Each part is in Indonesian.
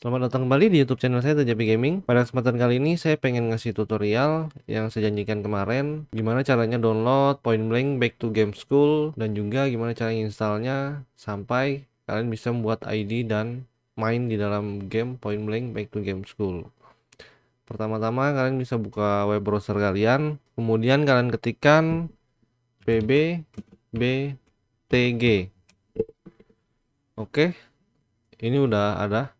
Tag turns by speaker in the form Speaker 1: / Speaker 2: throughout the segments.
Speaker 1: Selamat datang kembali di YouTube channel saya Tejapi Gaming. Pada kesempatan kali ini saya pengen ngasih tutorial yang saya janjikan kemarin gimana caranya download Point Blank Back to Game School dan juga gimana cara installnya sampai kalian bisa membuat ID dan main di dalam game Point Blank Back to Game School. Pertama-tama kalian bisa buka web browser kalian, kemudian kalian ketikkan pbbtg. Oke. Ini udah ada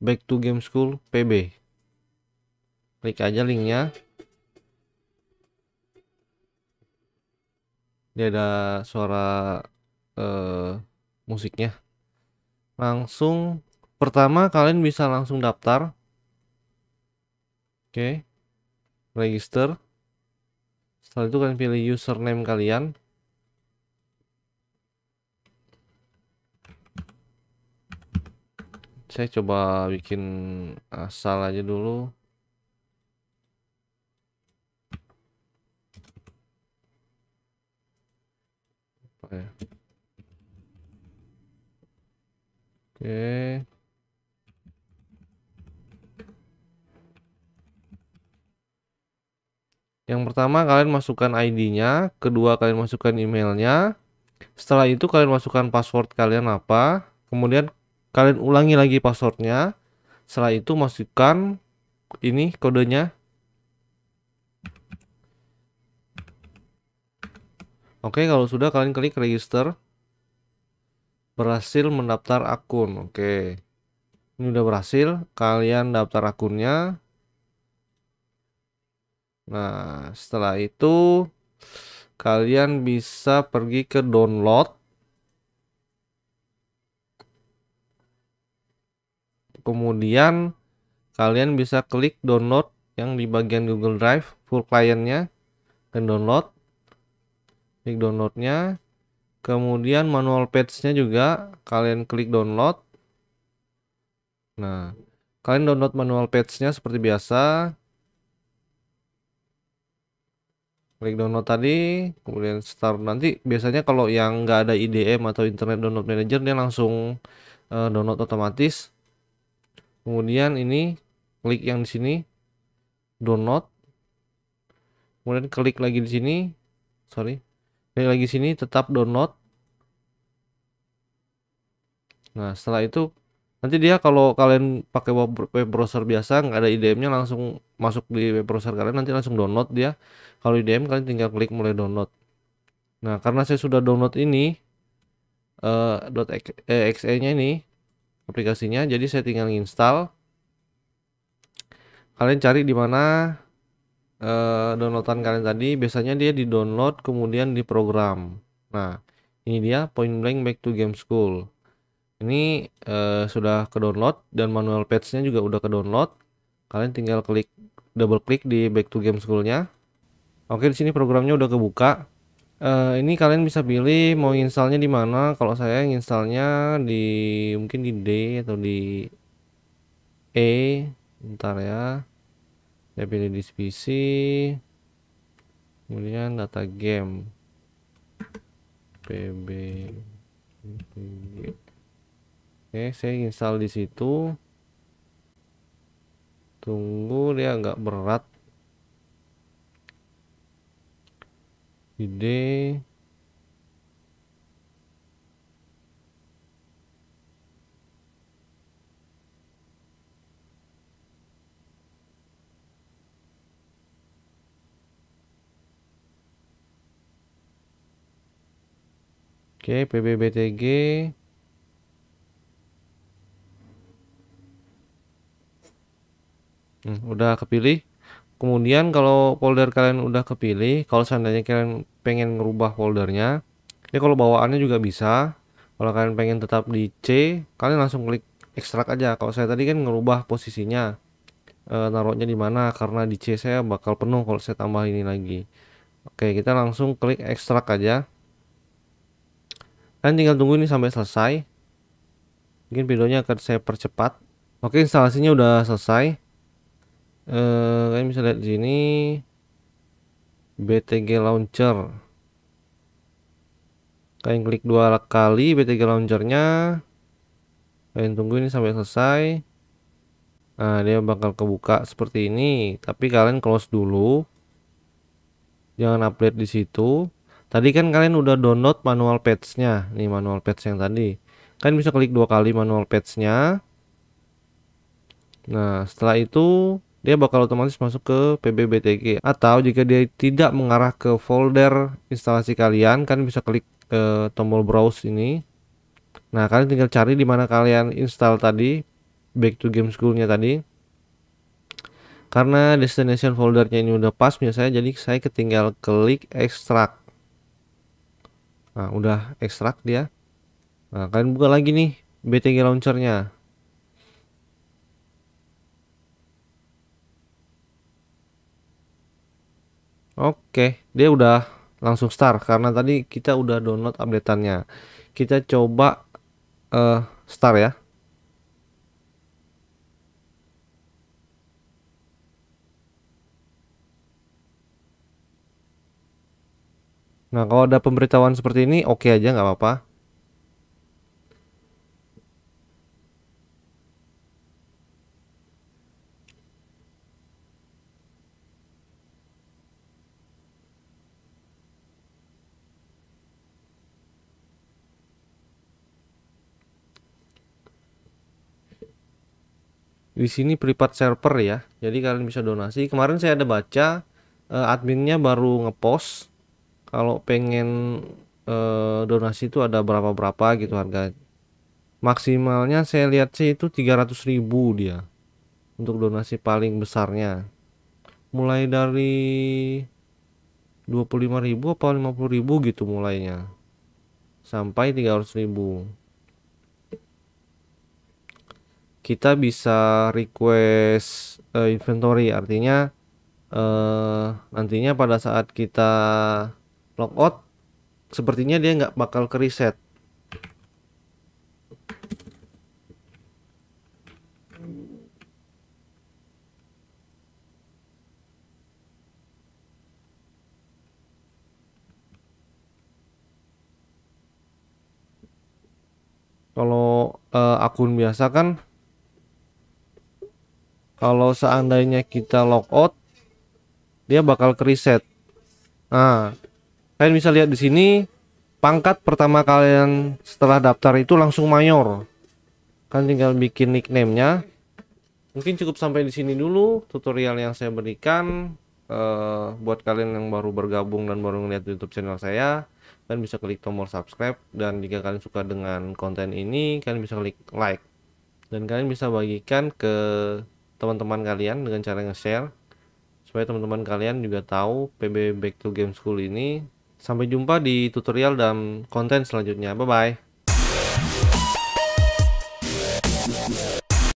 Speaker 1: back to game school PB klik aja linknya dia ada suara eh, musiknya langsung pertama kalian bisa langsung daftar oke okay. register setelah itu kalian pilih username kalian saya coba bikin asal aja dulu apa ya oke yang pertama kalian masukkan ID-nya kedua kalian masukkan emailnya setelah itu kalian masukkan password kalian apa kemudian kalian ulangi lagi passwordnya setelah itu masukkan ini kodenya Oke, kalau sudah kalian klik register. Berhasil mendaftar akun. Oke. Ini udah berhasil, kalian daftar akunnya. Nah, setelah itu kalian bisa pergi ke download. kemudian kalian bisa klik download yang di bagian Google Drive full kliennya dan download klik downloadnya kemudian manual page-nya juga kalian klik download nah kalian download manual page-nya seperti biasa klik download tadi kemudian start nanti biasanya kalau yang nggak ada IDM atau internet download manager dia langsung eh, download otomatis kemudian ini klik yang di sini download kemudian klik lagi di sini sorry klik lagi di sini tetap download nah setelah itu nanti dia kalau kalian pakai web browser biasa nggak ada IDM-nya langsung masuk di web browser kalian nanti langsung download dia kalau IDM kalian tinggal klik mulai download nah karena saya sudah download ini uh, .exe eh, nya ini aplikasinya jadi saya tinggal install kalian cari di mana eh, downloadan kalian tadi biasanya dia di download kemudian di program. nah ini dia point blank back to game school ini eh, sudah ke download dan manual patchnya juga udah ke download kalian tinggal klik double klik di back to game Schoolnya. oke di sini programnya udah kebuka uh, ini kalian bisa pilih mau installnya di mana kalau saya installnya di mungkin di D atau di E ntar ya saya pilih di PC kemudian data game PB oke saya install di situ tunggu dia agak berat ide Oke, PBBTG hmm, udah kepilih kemudian kalau folder kalian udah kepilih kalau seandainya kalian pengen ngerubah foldernya ini kalau bawaannya juga bisa kalau kalian pengen tetap di C kalian langsung klik ekstrak aja kalau saya tadi kan ngerubah posisinya e, naruhnya di mana karena di C saya bakal penuh kalau saya tambah ini lagi oke kita langsung klik ekstrak aja Kalian tinggal tunggu ini sampai selesai mungkin videonya akan saya percepat oke instalasinya udah selesai eh, kalian bisa lihat di sini BTG launcher kalian klik dua kali BTG launchernya kalian tunggu ini sampai selesai nah dia bakal kebuka seperti ini tapi kalian close dulu jangan update di situ tadi kan kalian udah download manual patchnya nih manual patch yang tadi kalian bisa klik dua kali manual patchnya nah setelah itu dia bakal otomatis masuk ke PBBTG atau jika dia tidak mengarah ke folder instalasi kalian kalian bisa klik ke eh, tombol browse ini nah kalian tinggal cari di mana kalian install tadi back to game schoolnya tadi karena destination foldernya ini udah pas biasanya jadi saya ketinggal klik extract nah udah extract dia nah kalian buka lagi nih BTG launchernya Oke, dia udah langsung start karena tadi kita udah download updateannya. Kita coba uh, start ya. Nah, kalau ada pemberitahuan seperti ini, oke okay aja, nggak apa-apa. di sini private server ya jadi kalian bisa donasi kemarin saya ada baca eh, adminnya baru ngepost kalau pengen eh, donasi itu ada berapa-berapa gitu harga maksimalnya saya lihat sih itu ratus ribu dia untuk donasi paling besarnya mulai dari lima ribu apa puluh ribu gitu mulainya sampai ratus ribu kita bisa request uh, inventory artinya uh, nantinya pada saat kita logout sepertinya dia nggak bakal ke reset kalau uh, akun biasa kan kalau seandainya kita logout dia bakal ke nah kalian bisa lihat di sini pangkat pertama kalian setelah daftar itu langsung mayor kan tinggal bikin nicknamenya mungkin cukup sampai di sini dulu tutorial yang saya berikan uh, buat kalian yang baru bergabung dan baru melihat YouTube channel saya kalian bisa klik tombol subscribe dan jika kalian suka dengan konten ini kalian bisa klik like dan kalian bisa bagikan ke teman-teman kalian dengan cara nge-share supaya teman-teman kalian juga tahu PB Back to Game School ini. Sampai jumpa di tutorial dan konten selanjutnya. Bye bye.